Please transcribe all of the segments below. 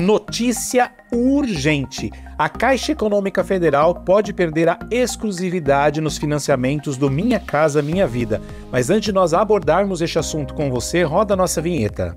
Notícia urgente: a Caixa Econômica Federal pode perder a exclusividade nos financiamentos do Minha Casa Minha Vida. Mas antes de nós abordarmos este assunto com você, roda a nossa vinheta.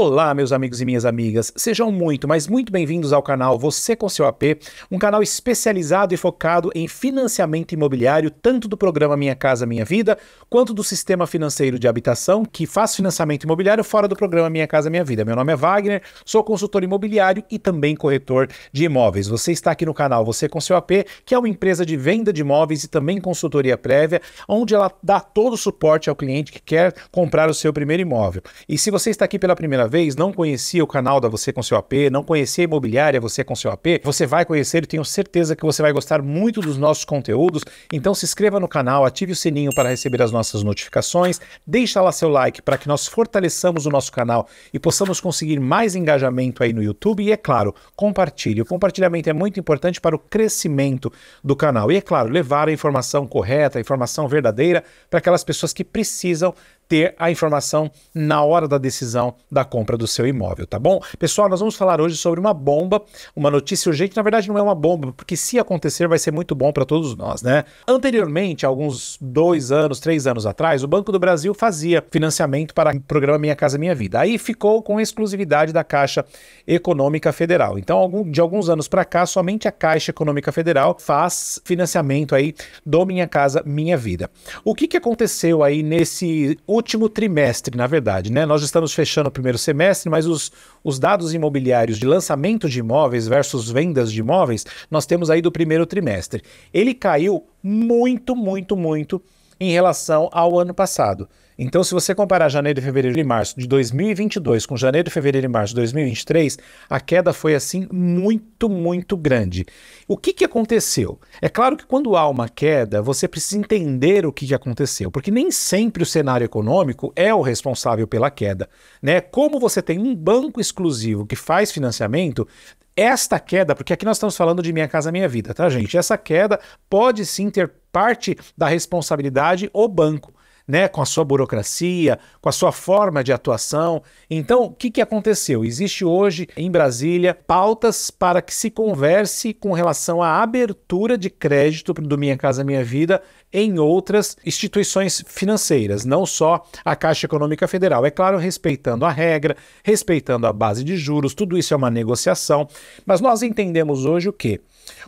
Olá, meus amigos e minhas amigas. Sejam muito, mas muito bem-vindos ao canal Você com seu AP, um canal especializado e focado em financiamento imobiliário, tanto do programa Minha Casa Minha Vida, quanto do sistema financeiro de habitação, que faz financiamento imobiliário fora do programa Minha Casa Minha Vida. Meu nome é Wagner, sou consultor imobiliário e também corretor de imóveis. Você está aqui no canal Você com seu AP, que é uma empresa de venda de imóveis e também consultoria prévia, onde ela dá todo o suporte ao cliente que quer comprar o seu primeiro imóvel. E se você está aqui pela primeira vez, não conhecia o canal da Você com seu AP, não conhecia a imobiliária Você com seu AP, você vai conhecer e tenho certeza que você vai gostar muito dos nossos conteúdos. Então se inscreva no canal, ative o sininho para receber as nossas notificações, deixa lá seu like para que nós fortaleçamos o nosso canal e possamos conseguir mais engajamento aí no YouTube e é claro, compartilhe. O compartilhamento é muito importante para o crescimento do canal e é claro, levar a informação correta, a informação verdadeira para aquelas pessoas que precisam ter a informação na hora da decisão da compra do seu imóvel, tá bom? Pessoal, nós vamos falar hoje sobre uma bomba, uma notícia urgente, na verdade não é uma bomba, porque se acontecer vai ser muito bom para todos nós, né? Anteriormente, alguns dois anos, três anos atrás, o Banco do Brasil fazia financiamento para o programa Minha Casa Minha Vida. Aí ficou com exclusividade da Caixa Econômica Federal. Então, de alguns anos para cá, somente a Caixa Econômica Federal faz financiamento aí do Minha Casa Minha Vida. O que, que aconteceu aí nesse último trimestre, na verdade, né? Nós estamos fechando o primeiro semestre, mas os, os dados imobiliários de lançamento de imóveis versus vendas de imóveis, nós temos aí do primeiro trimestre. Ele caiu muito, muito, muito em relação ao ano passado. Então, se você comparar janeiro, fevereiro e março de 2022 com janeiro, fevereiro e março de 2023, a queda foi assim muito, muito grande. O que, que aconteceu? É claro que quando há uma queda, você precisa entender o que, que aconteceu, porque nem sempre o cenário econômico é o responsável pela queda. Né? Como você tem um banco exclusivo que faz financiamento, esta queda, porque aqui nós estamos falando de Minha Casa Minha Vida, tá, gente? Essa queda pode sim ter parte da responsabilidade o banco. Né, com a sua burocracia, com a sua forma de atuação. Então, o que, que aconteceu? Existe hoje em Brasília pautas para que se converse com relação à abertura de crédito do Minha Casa Minha Vida em outras instituições financeiras, não só a Caixa Econômica Federal. É claro, respeitando a regra, respeitando a base de juros, tudo isso é uma negociação, mas nós entendemos hoje o que?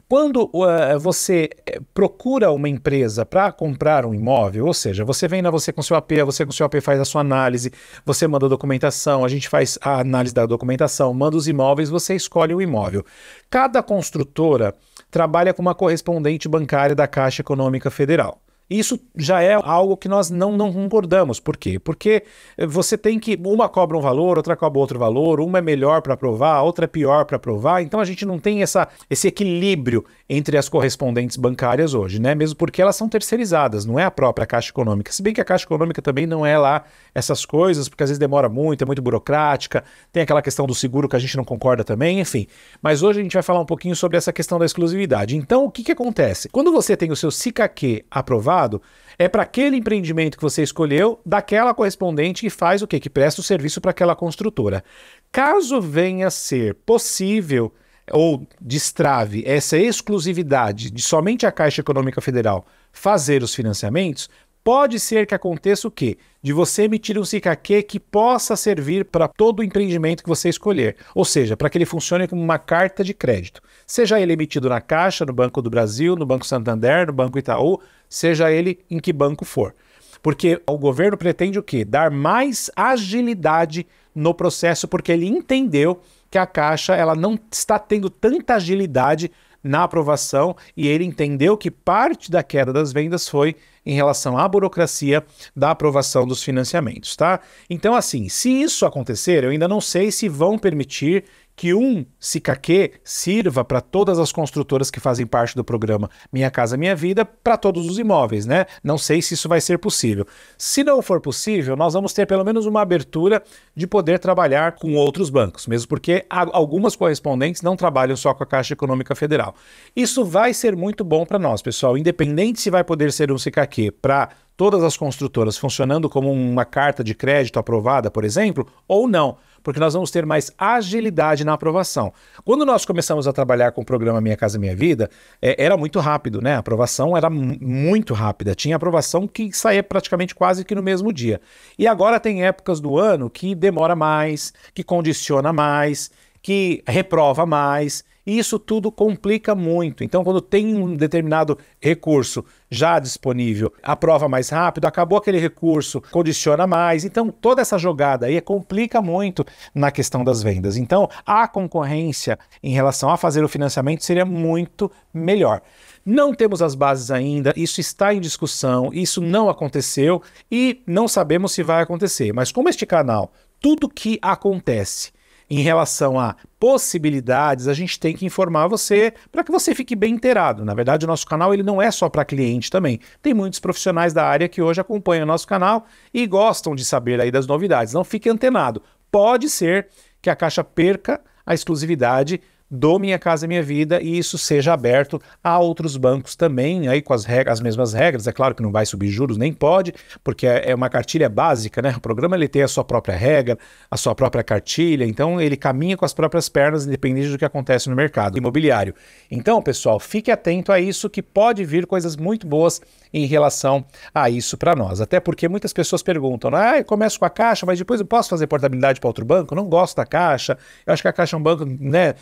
Quando uh, você eh, procura uma empresa para comprar um imóvel, ou seja, você vem na você com seu AP, você com seu AP faz a sua análise, você manda a documentação, a gente faz a análise da documentação, manda os imóveis, você escolhe o imóvel. Cada construtora trabalha com uma correspondente bancária da Caixa Econômica Federal. Isso já é algo que nós não, não concordamos. Por quê? Porque eh, você tem que. Uma cobra um valor, outra cobra outro valor, uma é melhor para provar, outra é pior para provar. Então a gente não tem essa, esse equilíbrio entre as correspondentes bancárias hoje, né? Mesmo porque elas são terceirizadas, não é a própria Caixa Econômica. Se bem que a Caixa Econômica também não é lá essas coisas, porque às vezes demora muito, é muito burocrática, tem aquela questão do seguro que a gente não concorda também, enfim. Mas hoje a gente vai falar um pouquinho sobre essa questão da exclusividade. Então, o que, que acontece? Quando você tem o seu SICAQ aprovado, privado, é para aquele empreendimento que você escolheu, daquela correspondente que faz o quê? Que presta o serviço para aquela construtora. Caso venha a ser possível ou destrave essa exclusividade de somente a Caixa Econômica Federal fazer os financiamentos, Pode ser que aconteça o quê? De você emitir um CKQ que possa servir para todo o empreendimento que você escolher, ou seja, para que ele funcione como uma carta de crédito. Seja ele emitido na Caixa, no Banco do Brasil, no Banco Santander, no Banco Itaú, seja ele em que banco for. Porque o governo pretende o quê? Dar mais agilidade no processo, porque ele entendeu que a Caixa ela não está tendo tanta agilidade na aprovação e ele entendeu que parte da queda das vendas foi em relação à burocracia da aprovação dos financiamentos, tá? Então, assim, se isso acontecer, eu ainda não sei se vão permitir que um CKQ sirva para todas as construtoras que fazem parte do programa Minha Casa Minha Vida para todos os imóveis, né? Não sei se isso vai ser possível. Se não for possível, nós vamos ter pelo menos uma abertura de poder trabalhar com outros bancos, mesmo porque algumas correspondentes não trabalham só com a Caixa Econômica Federal. Isso vai ser muito bom para nós, pessoal, independente se vai poder ser um CKQ para todas as construtoras funcionando como uma carta de crédito aprovada, por exemplo, ou não porque nós vamos ter mais agilidade na aprovação. Quando nós começamos a trabalhar com o programa Minha Casa Minha Vida, é, era muito rápido, né? A aprovação era muito rápida. Tinha aprovação que saía praticamente quase que no mesmo dia. E agora tem épocas do ano que demora mais, que condiciona mais, que reprova mais. E isso tudo complica muito. Então, quando tem um determinado recurso já disponível, aprova mais rápido, acabou aquele recurso, condiciona mais. Então, toda essa jogada aí complica muito na questão das vendas. Então, a concorrência em relação a fazer o financiamento seria muito melhor. Não temos as bases ainda, isso está em discussão, isso não aconteceu e não sabemos se vai acontecer. Mas como este canal, tudo que acontece em relação a possibilidades, a gente tem que informar você para que você fique bem inteirado. Na verdade, o nosso canal ele não é só para cliente também. Tem muitos profissionais da área que hoje acompanham o nosso canal e gostam de saber aí das novidades. Não fique antenado. Pode ser que a Caixa perca a exclusividade do Minha Casa Minha Vida e isso seja aberto a outros bancos também, aí com as, regras, as mesmas regras. É claro que não vai subir juros, nem pode, porque é, é uma cartilha básica, né? O programa ele tem a sua própria regra, a sua própria cartilha, então ele caminha com as próprias pernas, independente do que acontece no mercado imobiliário. Então, pessoal, fique atento a isso, que pode vir coisas muito boas em relação a isso para nós. Até porque muitas pessoas perguntam: ah, eu começo com a caixa, mas depois eu posso fazer portabilidade para outro banco? Eu não gosto da caixa, eu acho que a caixa é um banco, né?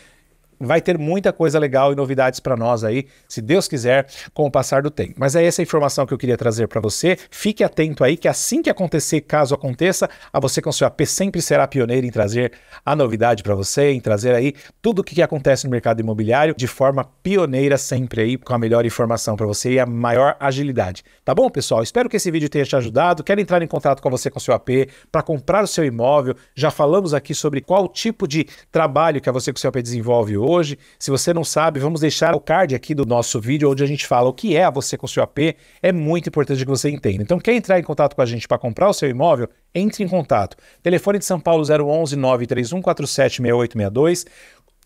vai ter muita coisa legal e novidades para nós aí, se Deus quiser, com o passar do tempo. Mas é essa informação que eu queria trazer para você. Fique atento aí que assim que acontecer, caso aconteça, a você com seu AP sempre será pioneiro em trazer a novidade para você, em trazer aí tudo o que acontece no mercado imobiliário de forma pioneira sempre aí, com a melhor informação para você e a maior agilidade. Tá bom, pessoal? Espero que esse vídeo tenha te ajudado. Quero entrar em contato com você com seu AP para comprar o seu imóvel. Já falamos aqui sobre qual tipo de trabalho que a é você com seu AP desenvolve hoje hoje. Se você não sabe, vamos deixar o card aqui do nosso vídeo onde a gente fala o que é a você com seu AP. É muito importante que você entenda. Então, quer entrar em contato com a gente para comprar o seu imóvel? Entre em contato. Telefone de São Paulo 011 931 476862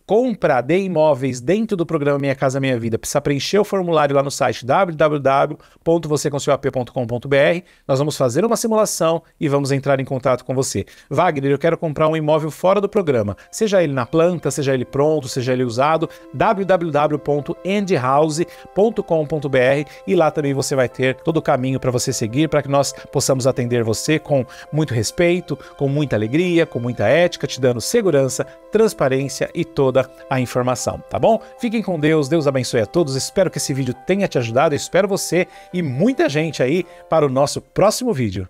compra de imóveis dentro do programa Minha Casa Minha Vida, precisa preencher o formulário lá no site www.vocêconstruiuap.com.br. Nós vamos fazer uma simulação e vamos entrar em contato com você. Wagner, eu quero comprar um imóvel fora do programa, seja ele na planta, seja ele pronto, seja ele usado, www.endhouse.com.br e lá também você vai ter todo o caminho para você seguir para que nós possamos atender você com muito respeito, com muita alegria, com muita ética, te dando segurança, transparência e toda toda a informação, tá bom? Fiquem com Deus, Deus abençoe a todos. Espero que esse vídeo tenha te ajudado, espero você e muita gente aí para o nosso próximo vídeo.